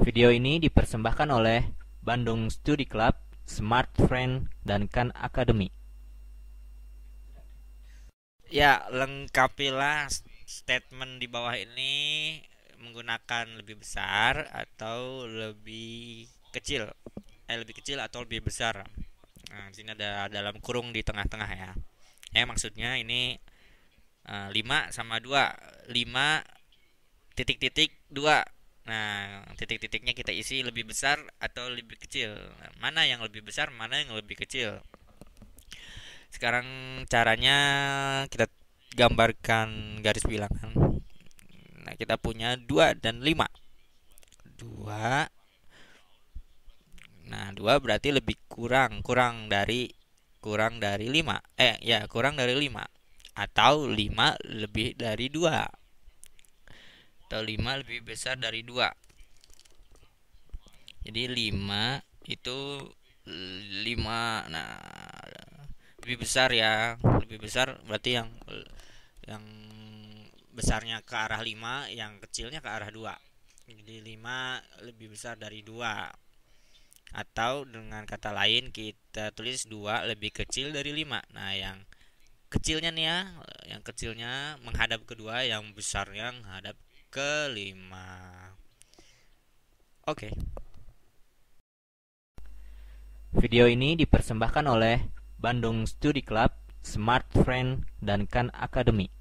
Video ini dipersembahkan oleh Bandung Study Club, Smart Friend, dan Khan Academy. Ya, lengkapilah statement di bawah ini menggunakan lebih besar atau lebih kecil. Eh, lebih kecil atau lebih besar. Nah, di sini ada dalam kurung di tengah-tengah ya. Eh, maksudnya ini uh, eh, 5 sama 2. 5 titik-titik 2 Nah, titik-titiknya kita isi lebih besar atau lebih kecil. Nah, mana yang lebih besar, mana yang lebih kecil. Sekarang caranya kita gambarkan garis bilangan. Nah, kita punya 2 dan 5. 2 Nah, 2 berarti lebih kurang, kurang dari kurang dari 5. Eh, ya, kurang dari 5 atau 5 lebih dari 2 atau 5 lebih besar dari 2 jadi 5 itu 5 nah lebih besar ya lebih besar berarti yang yang besarnya ke arah 5 yang kecilnya ke arah 2 jadi 5 lebih besar dari 2 atau dengan kata lain kita tulis 2 lebih kecil dari 5 nah yang kecilnya nih ya yang kecilnya menghadap ke dua yang besarnya menghadap kelima. Oke. Video ini dipersembahkan oleh Bandung Study Club, Smart Friend, dan Khan Academy.